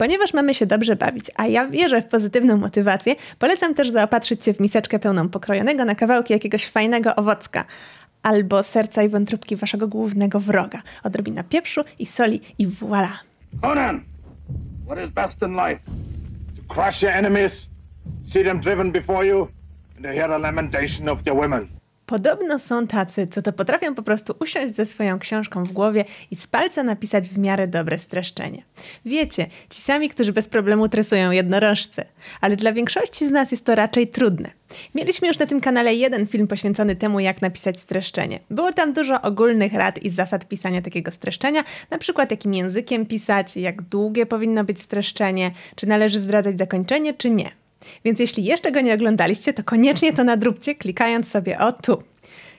Ponieważ mamy się dobrze bawić, a ja wierzę w pozytywną motywację, polecam też zaopatrzyć się w miseczkę pełną pokrojonego na kawałki jakiegoś fajnego owocka albo serca i wątróbki waszego głównego wroga. Odrobina pieprzu i soli i voilà. Conan, what is best in life? To crush your enemies, see them driven before you and to hear the lamentation of their women. Podobno są tacy, co to potrafią po prostu usiąść ze swoją książką w głowie i z palca napisać w miarę dobre streszczenie. Wiecie, ci sami, którzy bez problemu tresują jednorożce. Ale dla większości z nas jest to raczej trudne. Mieliśmy już na tym kanale jeden film poświęcony temu, jak napisać streszczenie. Było tam dużo ogólnych rad i zasad pisania takiego streszczenia, na przykład jakim językiem pisać, jak długie powinno być streszczenie, czy należy zdradzać zakończenie, czy nie. Więc jeśli jeszcze go nie oglądaliście, to koniecznie to nadróbcie, klikając sobie o tu.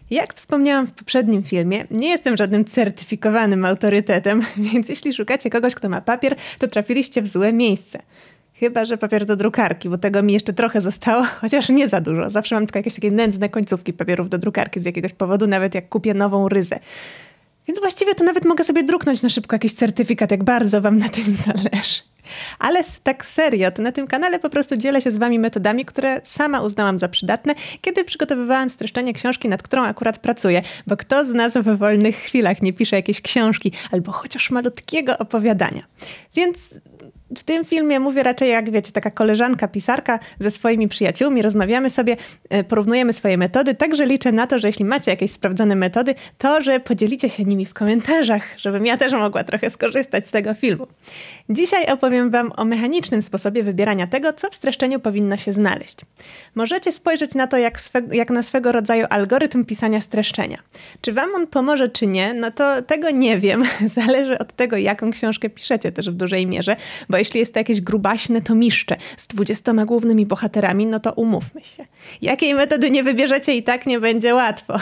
Jak wspomniałam w poprzednim filmie, nie jestem żadnym certyfikowanym autorytetem, więc jeśli szukacie kogoś, kto ma papier, to trafiliście w złe miejsce. Chyba, że papier do drukarki, bo tego mi jeszcze trochę zostało, chociaż nie za dużo. Zawsze mam tylko jakieś takie nędzne końcówki papierów do drukarki z jakiegoś powodu, nawet jak kupię nową ryzę. Więc właściwie to nawet mogę sobie druknąć na szybko jakiś certyfikat, jak bardzo wam na tym zależy. Ale tak serio, to na tym kanale po prostu dzielę się z Wami metodami, które sama uznałam za przydatne, kiedy przygotowywałam streszczenie książki, nad którą akurat pracuję. Bo kto z nas w wolnych chwilach nie pisze jakiejś książki albo chociaż malutkiego opowiadania? Więc w tym filmie mówię raczej, jak wiecie, taka koleżanka, pisarka ze swoimi przyjaciółmi, rozmawiamy sobie, e, porównujemy swoje metody, także liczę na to, że jeśli macie jakieś sprawdzone metody, to że podzielicie się nimi w komentarzach, żebym ja też mogła trochę skorzystać z tego filmu. Dzisiaj opowiem opowiem Wam o mechanicznym sposobie wybierania tego, co w streszczeniu powinno się znaleźć. Możecie spojrzeć na to jak, swe, jak na swego rodzaju algorytm pisania streszczenia. Czy Wam on pomoże, czy nie, no to tego nie wiem. Zależy od tego, jaką książkę piszecie też w dużej mierze, bo jeśli jest to jakieś grubaśne tomiszcze z 20 głównymi bohaterami, no to umówmy się. Jakiej metody nie wybierzecie i tak nie będzie łatwo.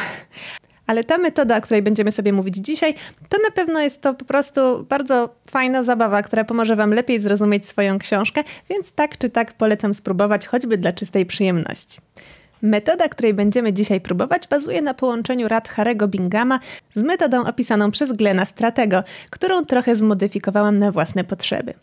Ale ta metoda, o której będziemy sobie mówić dzisiaj, to na pewno jest to po prostu bardzo fajna zabawa, która pomoże Wam lepiej zrozumieć swoją książkę, więc tak czy tak polecam spróbować, choćby dla czystej przyjemności. Metoda, której będziemy dzisiaj próbować, bazuje na połączeniu rad Harego Bingama z metodą opisaną przez Glena Stratego, którą trochę zmodyfikowałam na własne potrzeby.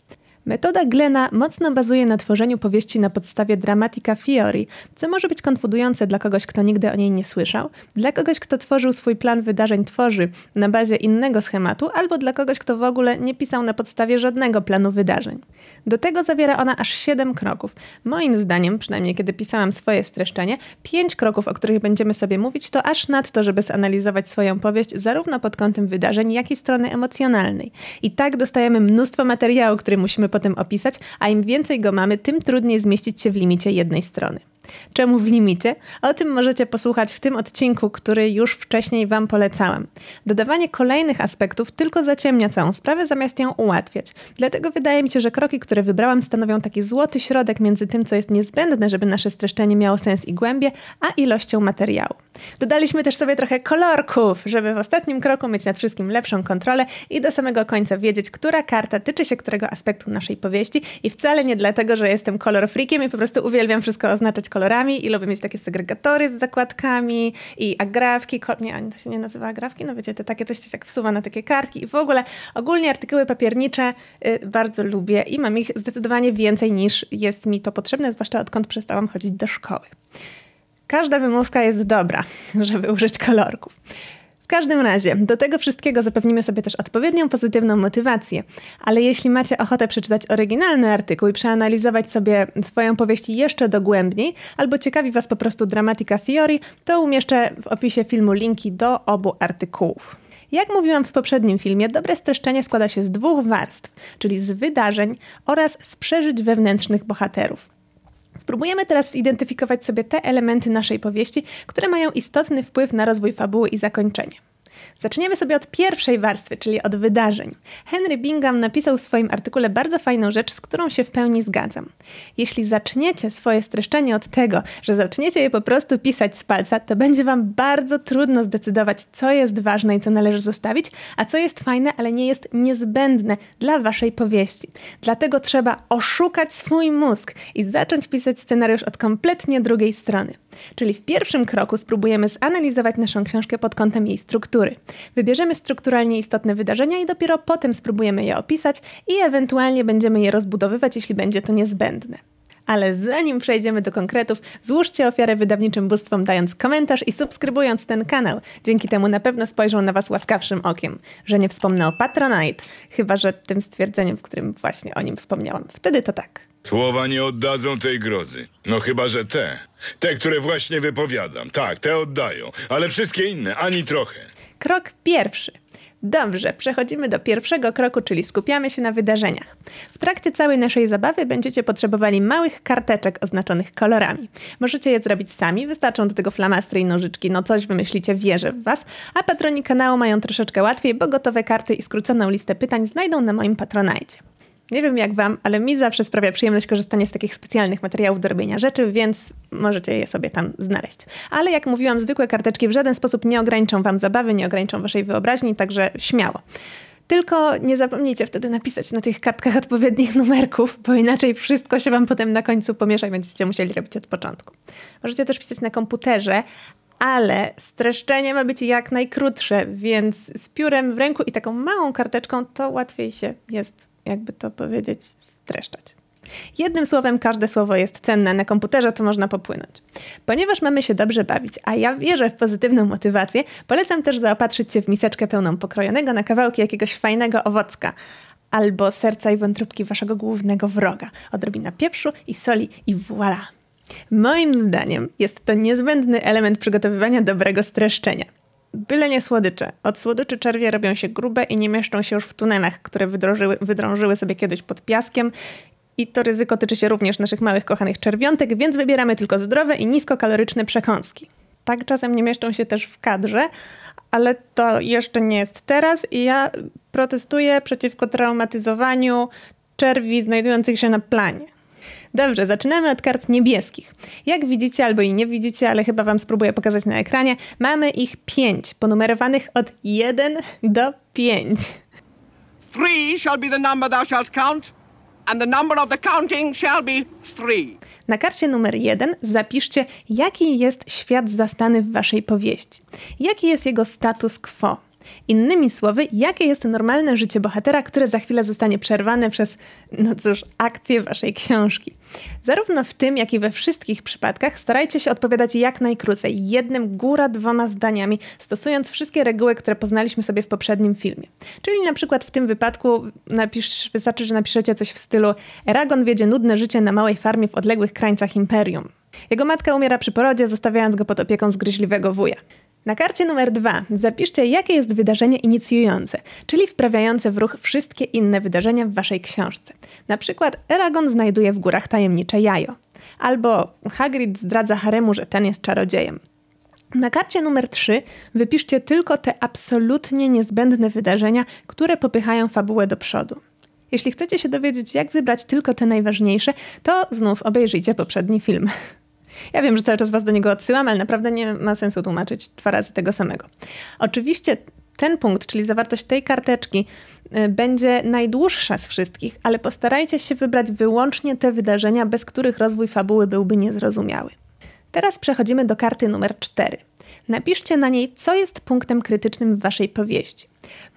Metoda Glena mocno bazuje na tworzeniu powieści na podstawie dramatica fiori, co może być konfudujące dla kogoś, kto nigdy o niej nie słyszał, dla kogoś, kto tworzył swój plan wydarzeń tworzy na bazie innego schematu, albo dla kogoś, kto w ogóle nie pisał na podstawie żadnego planu wydarzeń. Do tego zawiera ona aż 7 kroków. Moim zdaniem, przynajmniej kiedy pisałam swoje streszczenie, 5 kroków, o których będziemy sobie mówić, to aż nadto, żeby zanalizować swoją powieść zarówno pod kątem wydarzeń, jak i strony emocjonalnej. I tak dostajemy mnóstwo materiału, który musimy potem opisać, a im więcej go mamy, tym trudniej zmieścić się w limicie jednej strony. Czemu w limicie? O tym możecie posłuchać w tym odcinku, który już wcześniej Wam polecałem. Dodawanie kolejnych aspektów tylko zaciemnia całą sprawę, zamiast ją ułatwiać. Dlatego wydaje mi się, że kroki, które wybrałam, stanowią taki złoty środek między tym, co jest niezbędne, żeby nasze streszczenie miało sens i głębie, a ilością materiału. Dodaliśmy też sobie trochę kolorków, żeby w ostatnim kroku mieć nad wszystkim lepszą kontrolę i do samego końca wiedzieć, która karta tyczy się którego aspektu naszej powieści i wcale nie dlatego, że jestem kolor freakiem i po prostu uwielbiam wszystko oznaczać kolorem kolorami i lubię mieć takie segregatory z zakładkami i agrafki, nie, ani to się nie nazywa agrafki, no wiecie, te takie coś coś tak wsuwa na takie kartki i w ogóle ogólnie artykuły papiernicze y, bardzo lubię i mam ich zdecydowanie więcej niż jest mi to potrzebne, zwłaszcza odkąd przestałam chodzić do szkoły. Każda wymówka jest dobra, żeby użyć kolorków. W każdym razie, do tego wszystkiego zapewnimy sobie też odpowiednią pozytywną motywację. Ale jeśli macie ochotę przeczytać oryginalny artykuł i przeanalizować sobie swoją powieść jeszcze dogłębniej, albo ciekawi Was po prostu dramatika Fiori, to umieszczę w opisie filmu linki do obu artykułów. Jak mówiłam w poprzednim filmie, dobre streszczenie składa się z dwóch warstw, czyli z wydarzeń oraz z przeżyć wewnętrznych bohaterów. Spróbujemy teraz zidentyfikować sobie te elementy naszej powieści, które mają istotny wpływ na rozwój fabuły i zakończenie. Zaczniemy sobie od pierwszej warstwy, czyli od wydarzeń. Henry Bingham napisał w swoim artykule bardzo fajną rzecz, z którą się w pełni zgadzam. Jeśli zaczniecie swoje streszczenie od tego, że zaczniecie je po prostu pisać z palca, to będzie Wam bardzo trudno zdecydować, co jest ważne i co należy zostawić, a co jest fajne, ale nie jest niezbędne dla Waszej powieści. Dlatego trzeba oszukać swój mózg i zacząć pisać scenariusz od kompletnie drugiej strony. Czyli w pierwszym kroku spróbujemy zanalizować naszą książkę pod kątem jej struktury. Wybierzemy strukturalnie istotne wydarzenia i dopiero potem spróbujemy je opisać i ewentualnie będziemy je rozbudowywać, jeśli będzie to niezbędne. Ale zanim przejdziemy do konkretów, złóżcie ofiarę wydawniczym bóstwom dając komentarz i subskrybując ten kanał. Dzięki temu na pewno spojrzą na Was łaskawszym okiem. Że nie wspomnę o Patronite, chyba że tym stwierdzeniem, w którym właśnie o nim wspomniałam. Wtedy to tak. Słowa nie oddadzą tej grozy. No chyba, że te. Te, które właśnie wypowiadam. Tak, te oddają. Ale wszystkie inne, ani trochę. Krok pierwszy. Dobrze, przechodzimy do pierwszego kroku, czyli skupiamy się na wydarzeniach. W trakcie całej naszej zabawy będziecie potrzebowali małych karteczek oznaczonych kolorami. Możecie je zrobić sami, wystarczą do tego flamastry i nożyczki, no coś wymyślicie, wierzę w Was. A patroni kanału mają troszeczkę łatwiej, bo gotowe karty i skróconą listę pytań znajdą na moim patronajcie. Nie wiem jak wam, ale mi zawsze sprawia przyjemność korzystanie z takich specjalnych materiałów do robienia rzeczy, więc możecie je sobie tam znaleźć. Ale jak mówiłam, zwykłe karteczki w żaden sposób nie ograniczą wam zabawy, nie ograniczą waszej wyobraźni, także śmiało. Tylko nie zapomnijcie wtedy napisać na tych kartkach odpowiednich numerków, bo inaczej wszystko się Wam potem na końcu pomiesza i będziecie musieli robić od początku. Możecie też pisać na komputerze, ale streszczenie ma być jak najkrótsze, więc z piórem w ręku i taką małą karteczką to łatwiej się jest jakby to powiedzieć, streszczać. Jednym słowem, każde słowo jest cenne, na komputerze to można popłynąć. Ponieważ mamy się dobrze bawić, a ja wierzę w pozytywną motywację, polecam też zaopatrzyć się w miseczkę pełną pokrojonego na kawałki jakiegoś fajnego owocka albo serca i wątróbki waszego głównego wroga, odrobina pieprzu i soli i voilà! Moim zdaniem jest to niezbędny element przygotowywania dobrego streszczenia. Byle nie słodycze. Od słodyczy czerwie robią się grube i nie mieszczą się już w tunelach, które wydrążyły, wydrążyły sobie kiedyś pod piaskiem. I to ryzyko tyczy się również naszych małych kochanych czerwiątek, więc wybieramy tylko zdrowe i niskokaloryczne przekąski. Tak czasem nie mieszczą się też w kadrze, ale to jeszcze nie jest teraz i ja protestuję przeciwko traumatyzowaniu czerwi znajdujących się na planie. Dobrze, zaczynamy od kart niebieskich. Jak widzicie, albo i nie widzicie, ale chyba Wam spróbuję pokazać na ekranie, mamy ich pięć, ponumerowanych od 1 do 5. Three shall be the number thou shalt count, and the number of the counting shall be three. Na karcie numer jeden zapiszcie, jaki jest świat zastany w Waszej powieści. Jaki jest jego status quo? Innymi słowy, jakie jest normalne życie bohatera, które za chwilę zostanie przerwane przez, no cóż, akcję waszej książki. Zarówno w tym, jak i we wszystkich przypadkach starajcie się odpowiadać jak najkrócej, jednym góra dwoma zdaniami, stosując wszystkie reguły, które poznaliśmy sobie w poprzednim filmie. Czyli na przykład w tym wypadku napisz, wystarczy, że napiszecie coś w stylu Eragon wiedzie nudne życie na małej farmie w odległych krańcach imperium. Jego matka umiera przy porodzie, zostawiając go pod opieką zgryźliwego wuja. Na karcie numer dwa zapiszcie, jakie jest wydarzenie inicjujące, czyli wprawiające w ruch wszystkie inne wydarzenia w waszej książce. Na przykład Eragon znajduje w górach tajemnicze jajo, albo Hagrid zdradza Haremu, że ten jest czarodziejem. Na karcie numer 3 wypiszcie tylko te absolutnie niezbędne wydarzenia, które popychają fabułę do przodu. Jeśli chcecie się dowiedzieć, jak wybrać tylko te najważniejsze, to znów obejrzyjcie poprzedni film. Ja wiem, że cały czas Was do niego odsyłam, ale naprawdę nie ma sensu tłumaczyć dwa razy tego samego. Oczywiście ten punkt, czyli zawartość tej karteczki, y, będzie najdłuższa z wszystkich, ale postarajcie się wybrać wyłącznie te wydarzenia, bez których rozwój fabuły byłby niezrozumiały. Teraz przechodzimy do karty numer 4. Napiszcie na niej, co jest punktem krytycznym w waszej powieści.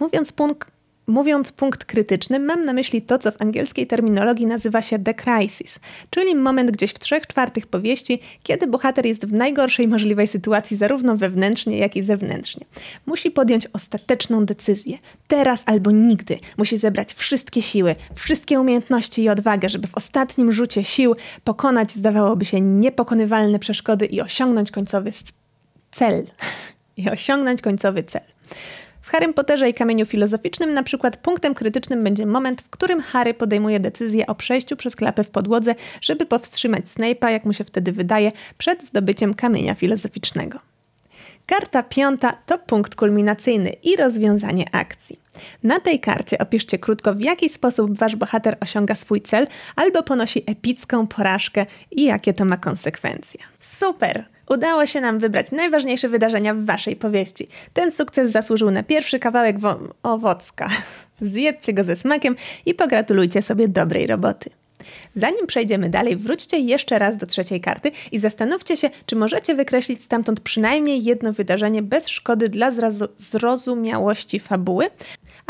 Mówiąc punkt Mówiąc punkt krytyczny, mam na myśli to, co w angielskiej terminologii nazywa się the crisis, czyli moment gdzieś w trzech czwartych powieści, kiedy bohater jest w najgorszej możliwej sytuacji zarówno wewnętrznie, jak i zewnętrznie. Musi podjąć ostateczną decyzję, teraz albo nigdy. Musi zebrać wszystkie siły, wszystkie umiejętności i odwagę, żeby w ostatnim rzucie sił pokonać, zdawałoby się, niepokonywalne przeszkody i osiągnąć końcowy cel. I osiągnąć końcowy cel. Harry Potterze i Kamieniu Filozoficznym na przykład punktem krytycznym będzie moment, w którym Harry podejmuje decyzję o przejściu przez klapę w podłodze, żeby powstrzymać Snape'a, jak mu się wtedy wydaje, przed zdobyciem kamienia filozoficznego. Karta piąta to punkt kulminacyjny i rozwiązanie akcji. Na tej karcie opiszcie krótko, w jaki sposób wasz bohater osiąga swój cel albo ponosi epicką porażkę i jakie to ma konsekwencje. Super! udało się nam wybrać najważniejsze wydarzenia w Waszej powieści. Ten sukces zasłużył na pierwszy kawałek owocka. Zjedźcie go ze smakiem i pogratulujcie sobie dobrej roboty. Zanim przejdziemy dalej, wróćcie jeszcze raz do trzeciej karty i zastanówcie się, czy możecie wykreślić stamtąd przynajmniej jedno wydarzenie bez szkody dla zrozumiałości fabuły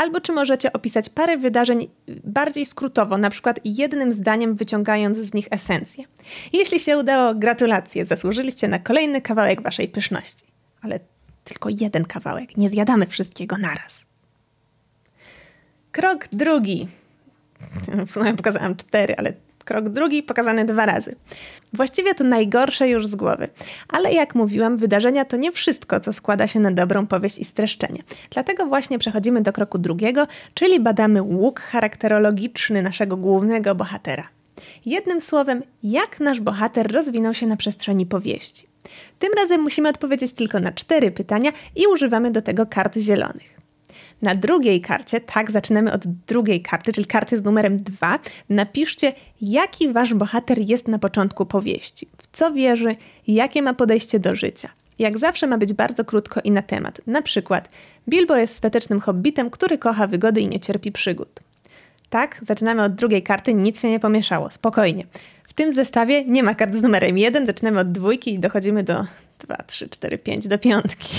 albo czy możecie opisać parę wydarzeń bardziej skrótowo, na przykład jednym zdaniem wyciągając z nich esencję. Jeśli się udało, gratulacje, zasłużyliście na kolejny kawałek waszej pyszności. Ale tylko jeden kawałek, nie zjadamy wszystkiego naraz. Krok drugi. Ja pokazałam cztery, ale Krok drugi pokazany dwa razy. Właściwie to najgorsze już z głowy. Ale jak mówiłam, wydarzenia to nie wszystko, co składa się na dobrą powieść i streszczenie. Dlatego właśnie przechodzimy do kroku drugiego, czyli badamy łuk charakterologiczny naszego głównego bohatera. Jednym słowem, jak nasz bohater rozwinął się na przestrzeni powieści. Tym razem musimy odpowiedzieć tylko na cztery pytania i używamy do tego kart zielonych. Na drugiej karcie, tak, zaczynamy od drugiej karty, czyli karty z numerem 2, napiszcie, jaki wasz bohater jest na początku powieści, w co wierzy, jakie ma podejście do życia. Jak zawsze ma być bardzo krótko i na temat. Na przykład, Bilbo jest statecznym hobbitem, który kocha wygody i nie cierpi przygód. Tak, zaczynamy od drugiej karty, nic się nie pomieszało, spokojnie. W tym zestawie nie ma kart z numerem 1, zaczynamy od dwójki i dochodzimy do 2, 3, 4, 5, do piątki.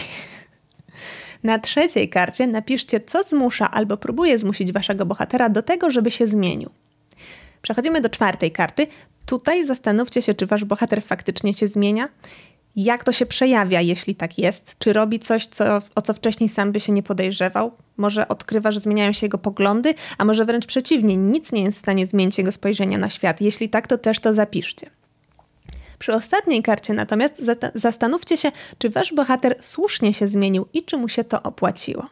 Na trzeciej karcie napiszcie, co zmusza albo próbuje zmusić waszego bohatera do tego, żeby się zmienił. Przechodzimy do czwartej karty. Tutaj zastanówcie się, czy wasz bohater faktycznie się zmienia. Jak to się przejawia, jeśli tak jest? Czy robi coś, co, o co wcześniej sam by się nie podejrzewał? Może odkrywa, że zmieniają się jego poglądy, a może wręcz przeciwnie, nic nie jest w stanie zmienić jego spojrzenia na świat. Jeśli tak, to też to zapiszcie. Przy ostatniej karcie natomiast zastanówcie się, czy wasz bohater słusznie się zmienił i czy mu się to opłaciło.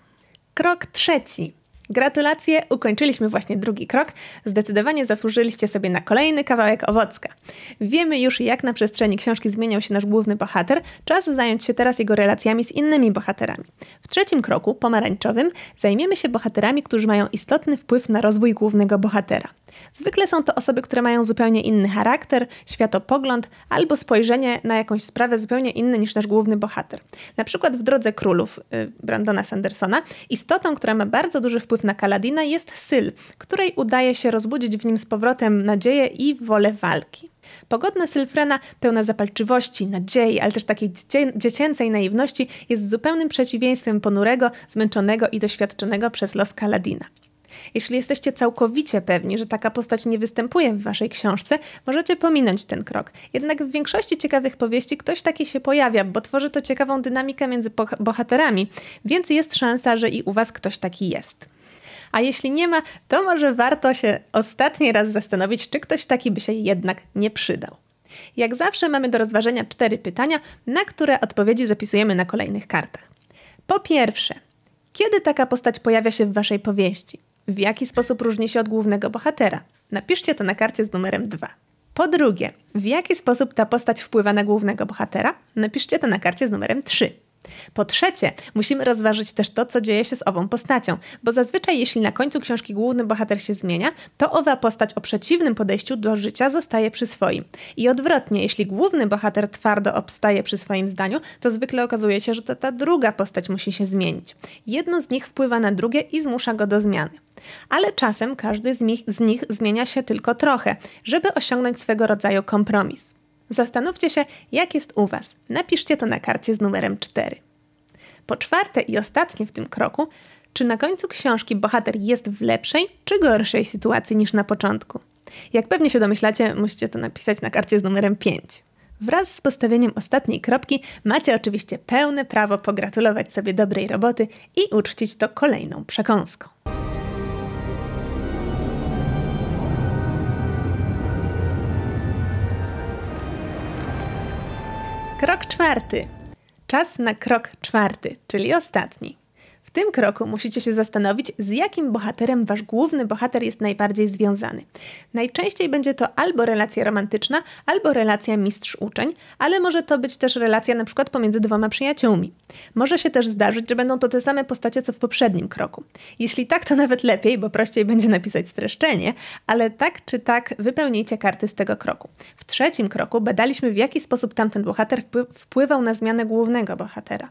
Krok trzeci. Gratulacje, ukończyliśmy właśnie drugi krok. Zdecydowanie zasłużyliście sobie na kolejny kawałek owocka. Wiemy już, jak na przestrzeni książki zmieniał się nasz główny bohater, czas zająć się teraz jego relacjami z innymi bohaterami. W trzecim kroku, pomarańczowym, zajmiemy się bohaterami, którzy mają istotny wpływ na rozwój głównego bohatera. Zwykle są to osoby, które mają zupełnie inny charakter, światopogląd albo spojrzenie na jakąś sprawę zupełnie inne niż nasz główny bohater. Na przykład w Drodze Królów y, Brandona Sandersona istotą, która ma bardzo duży wpływ na Kaladina jest Syl, której udaje się rozbudzić w nim z powrotem nadzieję i wolę walki. Pogodna Sylfrena, pełna zapalczywości, nadziei, ale też takiej dziecięcej naiwności, jest zupełnym przeciwieństwem ponurego, zmęczonego i doświadczonego przez los Kaladina. Jeśli jesteście całkowicie pewni, że taka postać nie występuje w waszej książce, możecie pominąć ten krok. Jednak w większości ciekawych powieści ktoś taki się pojawia, bo tworzy to ciekawą dynamikę między bohaterami, więc jest szansa, że i u was ktoś taki jest. A jeśli nie ma, to może warto się ostatni raz zastanowić, czy ktoś taki by się jednak nie przydał. Jak zawsze mamy do rozważenia cztery pytania, na które odpowiedzi zapisujemy na kolejnych kartach. Po pierwsze, kiedy taka postać pojawia się w waszej powieści? w jaki sposób różni się od głównego bohatera. Napiszcie to na karcie z numerem 2. Po drugie, w jaki sposób ta postać wpływa na głównego bohatera? Napiszcie to na karcie z numerem 3. Po trzecie, musimy rozważyć też to, co dzieje się z ową postacią, bo zazwyczaj jeśli na końcu książki główny bohater się zmienia, to owa postać o przeciwnym podejściu do życia zostaje przy swoim. I odwrotnie, jeśli główny bohater twardo obstaje przy swoim zdaniu, to zwykle okazuje się, że to ta druga postać musi się zmienić. Jedno z nich wpływa na drugie i zmusza go do zmiany. Ale czasem każdy z nich, z nich zmienia się tylko trochę, żeby osiągnąć swego rodzaju kompromis. Zastanówcie się, jak jest u Was. Napiszcie to na karcie z numerem 4. Po czwarte i ostatnie w tym kroku, czy na końcu książki bohater jest w lepszej czy gorszej sytuacji niż na początku? Jak pewnie się domyślacie, musicie to napisać na karcie z numerem 5. Wraz z postawieniem ostatniej kropki macie oczywiście pełne prawo pogratulować sobie dobrej roboty i uczcić to kolejną przekąską. Krok czwarty. Czas na krok czwarty, czyli ostatni. W tym kroku musicie się zastanowić, z jakim bohaterem wasz główny bohater jest najbardziej związany. Najczęściej będzie to albo relacja romantyczna, albo relacja mistrz-uczeń, ale może to być też relacja na przykład pomiędzy dwoma przyjaciółmi. Może się też zdarzyć, że będą to te same postacie co w poprzednim kroku. Jeśli tak, to nawet lepiej, bo prościej będzie napisać streszczenie, ale tak czy tak wypełnijcie karty z tego kroku. W trzecim kroku badaliśmy, w jaki sposób tamten bohater wpływał na zmianę głównego bohatera.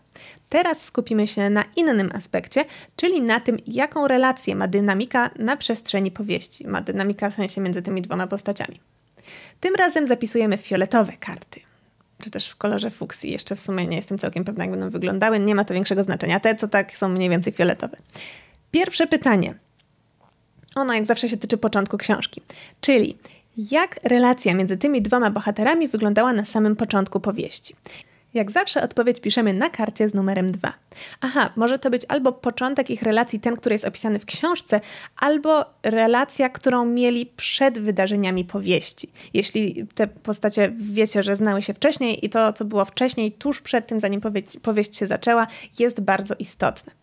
Teraz skupimy się na innym aspekcie aspekcie, czyli na tym, jaką relację ma dynamika na przestrzeni powieści, ma dynamika w sensie między tymi dwoma postaciami. Tym razem zapisujemy fioletowe karty, czy też w kolorze fuksji, jeszcze w sumie nie jestem całkiem pewna, jak będą wyglądały, nie ma to większego znaczenia, te co tak są mniej więcej fioletowe. Pierwsze pytanie. Ono jak zawsze się tyczy początku książki, czyli jak relacja między tymi dwoma bohaterami wyglądała na samym początku powieści. Jak zawsze odpowiedź piszemy na karcie z numerem 2. Aha, może to być albo początek ich relacji, ten, który jest opisany w książce, albo relacja, którą mieli przed wydarzeniami powieści. Jeśli te postacie wiecie, że znały się wcześniej i to, co było wcześniej, tuż przed tym, zanim powieść, powieść się zaczęła, jest bardzo istotne.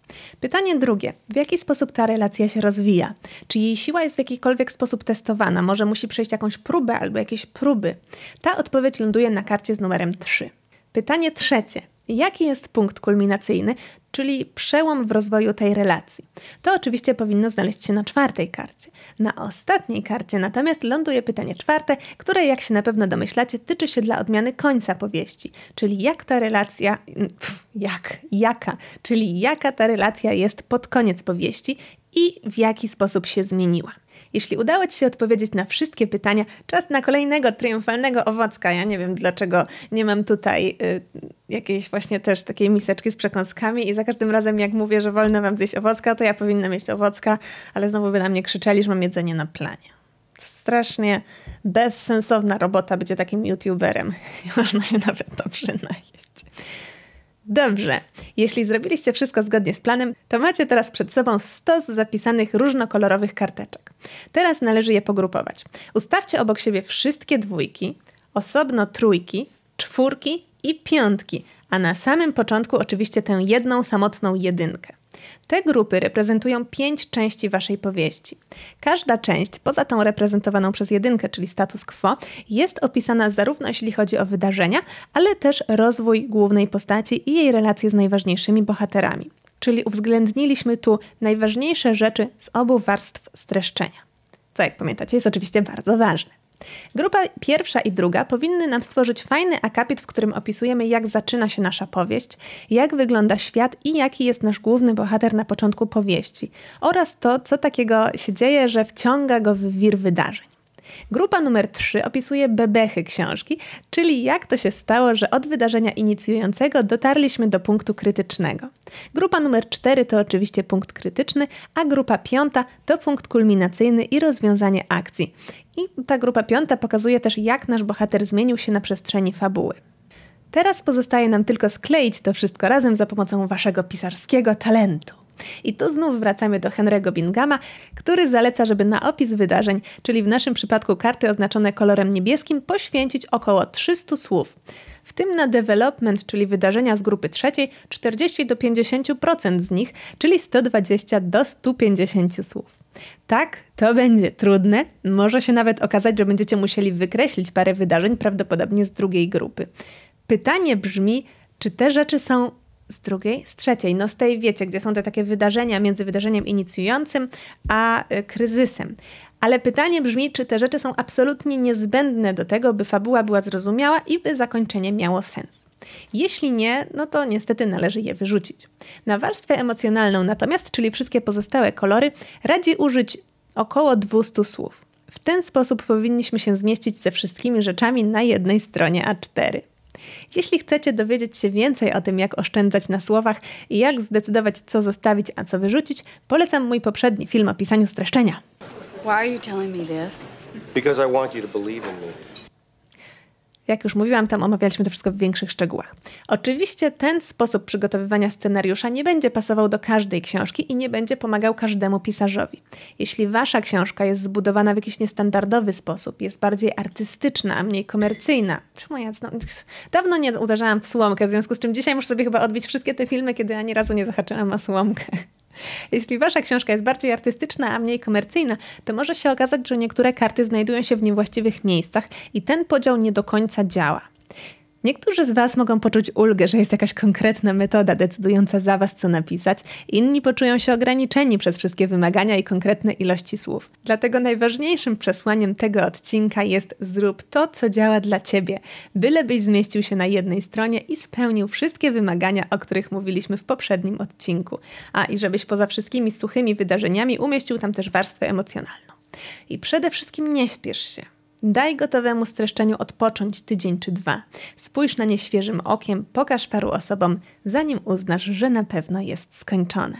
Pytanie drugie. W jaki sposób ta relacja się rozwija? Czy jej siła jest w jakikolwiek sposób testowana? Może musi przejść jakąś próbę albo jakieś próby? Ta odpowiedź ląduje na karcie z numerem 3. Pytanie trzecie. Jaki jest punkt kulminacyjny, czyli przełom w rozwoju tej relacji? To oczywiście powinno znaleźć się na czwartej karcie. Na ostatniej karcie natomiast ląduje pytanie czwarte, które, jak się na pewno domyślacie, tyczy się dla odmiany końca powieści, czyli jak ta relacja. Pff, jak, jaka, czyli jaka ta relacja jest pod koniec powieści i w jaki sposób się zmieniła. Jeśli udało Ci się odpowiedzieć na wszystkie pytania, czas na kolejnego triumfalnego owocka. Ja nie wiem, dlaczego nie mam tutaj y, jakiejś właśnie też takiej miseczki z przekąskami i za każdym razem, jak mówię, że wolno Wam zjeść owocka, to ja powinna mieć owocka, ale znowu by na mnie krzyczeli, że mam jedzenie na planie strasznie bezsensowna robota być takim youtuberem. Nie można się nawet dobrze najeść. Dobrze, jeśli zrobiliście wszystko zgodnie z planem, to macie teraz przed sobą stos zapisanych różnokolorowych karteczek. Teraz należy je pogrupować. Ustawcie obok siebie wszystkie dwójki, osobno trójki, czwórki i piątki, a na samym początku oczywiście tę jedną samotną jedynkę. Te grupy reprezentują pięć części waszej powieści. Każda część, poza tą reprezentowaną przez jedynkę, czyli status quo, jest opisana zarówno jeśli chodzi o wydarzenia, ale też rozwój głównej postaci i jej relacje z najważniejszymi bohaterami. Czyli uwzględniliśmy tu najważniejsze rzeczy z obu warstw streszczenia. Co, jak pamiętacie, jest oczywiście bardzo ważne. Grupa pierwsza i druga powinny nam stworzyć fajny akapit, w którym opisujemy, jak zaczyna się nasza powieść, jak wygląda świat i jaki jest nasz główny bohater na początku powieści, oraz to, co takiego się dzieje, że wciąga go w wir wydarzeń. Grupa numer 3 opisuje bebechy książki, czyli jak to się stało, że od wydarzenia inicjującego dotarliśmy do punktu krytycznego. Grupa numer 4 to oczywiście punkt krytyczny, a grupa 5 to punkt kulminacyjny i rozwiązanie akcji. I ta grupa 5 pokazuje też, jak nasz bohater zmienił się na przestrzeni fabuły. Teraz pozostaje nam tylko skleić to wszystko razem za pomocą waszego pisarskiego talentu. I tu znów wracamy do Henry'ego Bingama, który zaleca, żeby na opis wydarzeń, czyli w naszym przypadku karty oznaczone kolorem niebieskim, poświęcić około 300 słów w tym na development, czyli wydarzenia z grupy trzeciej, 40 do 50% z nich, czyli 120 do 150 słów. Tak, to będzie trudne. Może się nawet okazać, że będziecie musieli wykreślić parę wydarzeń, prawdopodobnie z drugiej grupy. Pytanie brzmi, czy te rzeczy są z drugiej, z trzeciej, no z tej wiecie, gdzie są te takie wydarzenia między wydarzeniem inicjującym a y, kryzysem. Ale pytanie brzmi, czy te rzeczy są absolutnie niezbędne do tego, by fabuła była zrozumiała i by zakończenie miało sens. Jeśli nie, no to niestety należy je wyrzucić. Na warstwę emocjonalną natomiast, czyli wszystkie pozostałe kolory, radzi użyć około 200 słów. W ten sposób powinniśmy się zmieścić ze wszystkimi rzeczami na jednej stronie A4. Jeśli chcecie dowiedzieć się więcej o tym, jak oszczędzać na słowach i jak zdecydować, co zostawić, a co wyrzucić, polecam mój poprzedni film o pisaniu streszczenia. Why are you telling me this? Because I want you to believe in me. Jak już mówiłam, tam omawialiśmy to wszystko w większych szczegółach. Oczywiście ten sposób przygotowywania scenariusza nie będzie pasował do każdej książki i nie będzie pomagał każdemu pisarzowi. Jeśli wasza książka jest zbudowana w jakiś niestandardowy sposób, jest bardziej artystyczna, a mniej komercyjna, czemu ja znowu... dawno nie uderzałam w słomkę, w związku z czym dzisiaj muszę sobie chyba odbić wszystkie te filmy, kiedy ani razu nie zahaczyłam o słomkę. Jeśli wasza książka jest bardziej artystyczna, a mniej komercyjna, to może się okazać, że niektóre karty znajdują się w niewłaściwych miejscach i ten podział nie do końca działa. Niektórzy z Was mogą poczuć ulgę, że jest jakaś konkretna metoda decydująca za Was, co napisać, inni poczują się ograniczeni przez wszystkie wymagania i konkretne ilości słów. Dlatego najważniejszym przesłaniem tego odcinka jest zrób to, co działa dla Ciebie, bylebyś zmieścił się na jednej stronie i spełnił wszystkie wymagania, o których mówiliśmy w poprzednim odcinku. A i żebyś poza wszystkimi suchymi wydarzeniami umieścił tam też warstwę emocjonalną. I przede wszystkim nie śpiesz się. Daj gotowemu streszczeniu odpocząć tydzień czy dwa. Spójrz na nie świeżym okiem, pokaż paru osobom, zanim uznasz, że na pewno jest skończone.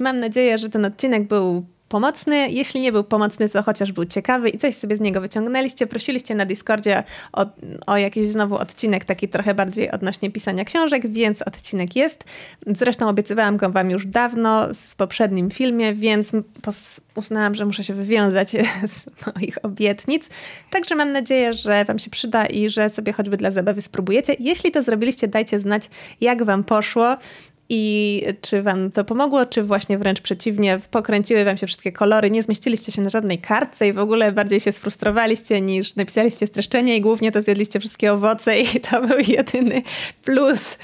Mam nadzieję, że ten odcinek był pomocny. Jeśli nie był pomocny, to chociaż był ciekawy i coś sobie z niego wyciągnęliście. Prosiliście na Discordzie o, o, jakiś znowu odcinek, taki trochę bardziej odnośnie pisania książek, więc odcinek jest. Zresztą obiecywałam go Wam już dawno w poprzednim filmie, więc uznałam, że muszę się wywiązać z moich obietnic. Także mam nadzieję, że Wam się przyda i że sobie choćby dla zabawy spróbujecie. Jeśli to zrobiliście, dajcie znać, jak Wam poszło. I czy wam to pomogło, czy właśnie wręcz przeciwnie, pokręciły wam się wszystkie kolory, nie zmieściliście się na żadnej kartce i w ogóle bardziej się sfrustrowaliście niż napisaliście streszczenie i głównie to zjedliście wszystkie owoce i to był jedyny plus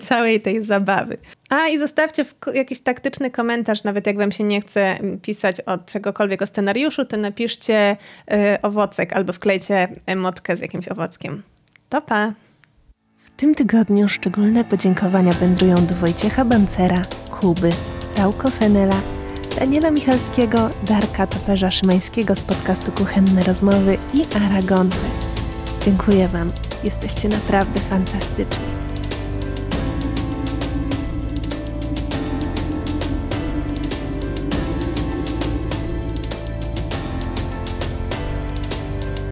całej tej zabawy. A i zostawcie jakiś taktyczny komentarz, nawet jak wam się nie chce pisać od czegokolwiek o scenariuszu, to napiszcie owoce, y, owocek albo wklejcie y, motkę z jakimś owockiem. To pa! tym tygodniu szczególne podziękowania wędrują do Wojciecha Bancera, Kuby, Rauko Fenela, Daniela Michalskiego, Darka Toperza Szymańskiego z podcastu Kuchenne Rozmowy i Aragon. Dziękuję Wam, jesteście naprawdę fantastyczni.